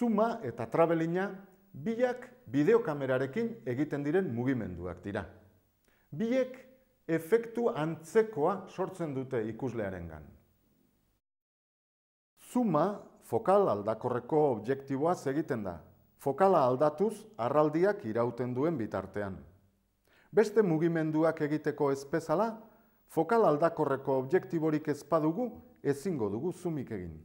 Zuma eta trabelina bilak bideokamerarekin egiten diren mugimenduak dira. Biek efektu antzekoa sortzen dute ikuslearengan. Zuma fokal aldakorreko objektiboaz egiten da. Fokala aldatuz arraldiak irauten duen bitartean. Beste mugimenduak egiteko ezpezala, fokal aldakorreko objektiborik ezpadugu ezingo dugu zumik egin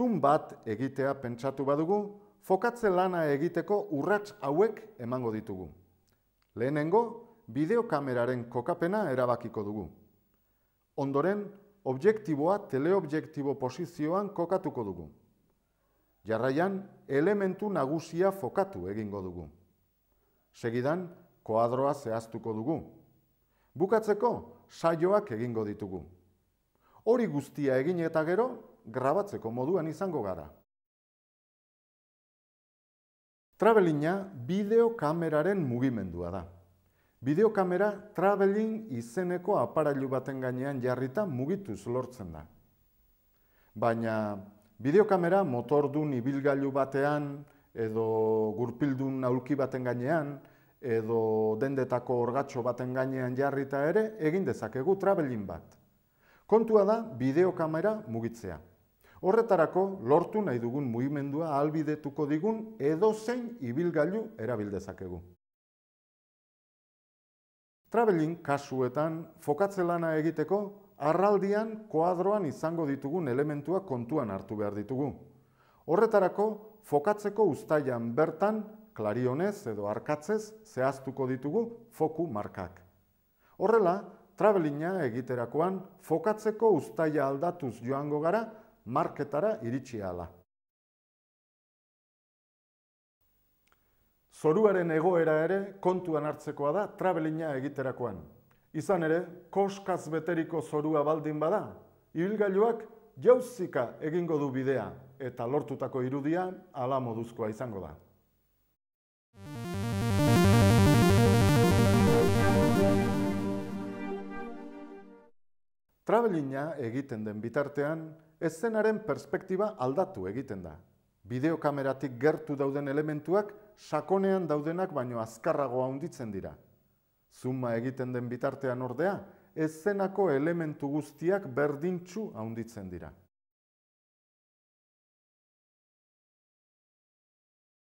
zun bat egitea pentsatu badugu, fokatze lana egiteko urrats hauek emango ditugu. Lehenengo, bideokameraren kokapena erabakiko dugu. Ondoren, objektiboa teleobjektibo pozizioan kokatuko dugu. Jarraian, elementu nagusia fokatu egingo dugu. Segidan, koadroa zehaztuko dugu. Bukatzeko, saioak egingo ditugu. Hori guztia egin eta gero, grabatzeko moduan izango gara. Travelina bideokameraren mugimendua da. Bideokamera Travelin izeneko aparailu baten gainean jarrita mugituz lortzen da. Baina bideokamera motordun ibilgailu batean edo gurpildun aulki baten gainean edo dendetako orgatxo baten gainean jarrita ere egin dezakegu Travelin bat. Kontua da bideokamera mugitzea. Horretarako, lortu nahi dugun muimendua albidetuko digun edozein ibilgailu erabildezakegu. Traveling kasuetan, fokatzelana egiteko, arraldian koadroan izango ditugun elementua kontuan hartu behar ditugu. Horretarako, fokatzeko ustaian bertan, klarionez edo arkatzez zehaztuko ditugu foku markak. Horrela, travelinga egiterakoan, fokatzeko ustaia aldatuz joango gara, marketara iritsi ala. Zoruaren egoera ere kontuan hartzekoa da travelina egiterakoan. Izan ere, koskaz beteriko zorua baldin bada, ibilgailuak jauzika egingo du bidea eta lortutako irudia ala moduzkoa izango da. Travelina egiten den bitartean, eszenaren perspektiba aldatu egiten da. Bideokameratik gertu dauden elementuak sakonean daudenak baino azkarrago handitzen dira. Zuma egiten den bitartean ordea, eszenako elementu guztiak berdintxu handitzen dira.